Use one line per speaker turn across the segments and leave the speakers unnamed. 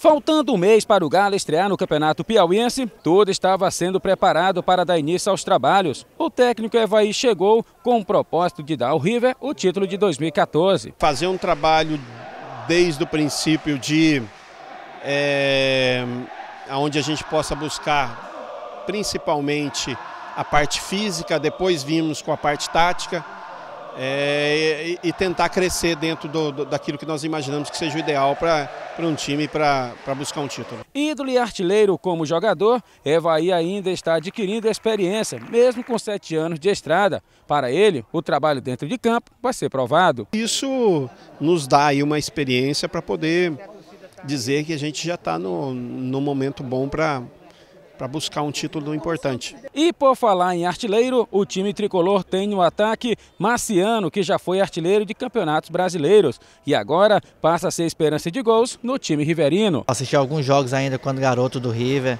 Faltando um mês para o Galo estrear no Campeonato Piauiense, tudo estava sendo preparado para dar início aos trabalhos. O técnico Evaí chegou com o propósito de dar ao River o título de 2014. Fazer um trabalho desde o princípio de
é, onde a gente possa buscar principalmente a parte física, depois vimos com a parte tática é, e, e, tentar crescer dentro do, do, daquilo que nós imaginamos que seja o ideal para um time para buscar um título.
Ídolo e artilheiro como jogador, Evaí ainda está adquirindo experiência, mesmo com sete anos de estrada. Para ele, o trabalho dentro de campo vai ser provado. Isso nos dá aí uma experiência para poder
dizer que a gente já está no, no momento bom para para buscar um título importante.
E por falar em artilheiro, o time tricolor tem no ataque Marciano, que já foi artilheiro de campeonatos brasileiros e agora passa a ser esperança de gols no time
riverino. Assisti alguns jogos ainda quando garoto do River.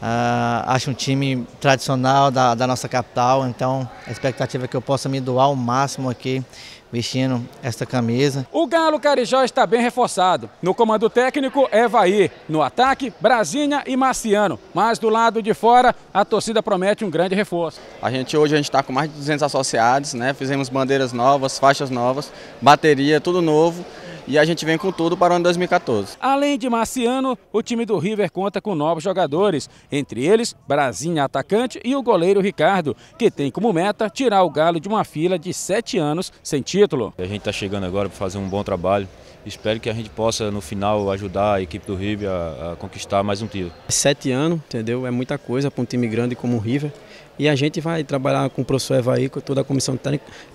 Uh, acho um time tradicional da, da, nossa capital, então a expectativa é que eu possa me doar o máximo aqui vestindo esta camisa.
O Galo Carijó está bem reforçado. No comando técnico, Evaí. No ataque, Brasinha e Marciano. Mas do lado de fora, a
torcida promete um grande reforço. A gente hoje a gente está com mais de 200 associados, né? Fizemos bandeiras novas, faixas novas, bateria, tudo novo e a gente vem com tudo para o ano 2014.
Além de Marciano, o time do River conta com novos jogadores, entre eles Brasinha atacante e o goleiro Ricardo, que tem como meta tirar o Galo de uma fila de sete anos sem título. A gente está chegando agora para fazer um bom trabalho. Espero que a gente possa, no final, ajudar
a equipe do River a, a conquistar mais um título. Sete anos, entendeu? É muita coisa para um time grande como o River. E a gente vai trabalhar com o professor Evaí, com toda a comissão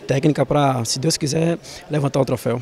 técnica, para, se Deus quiser, levantar o troféu.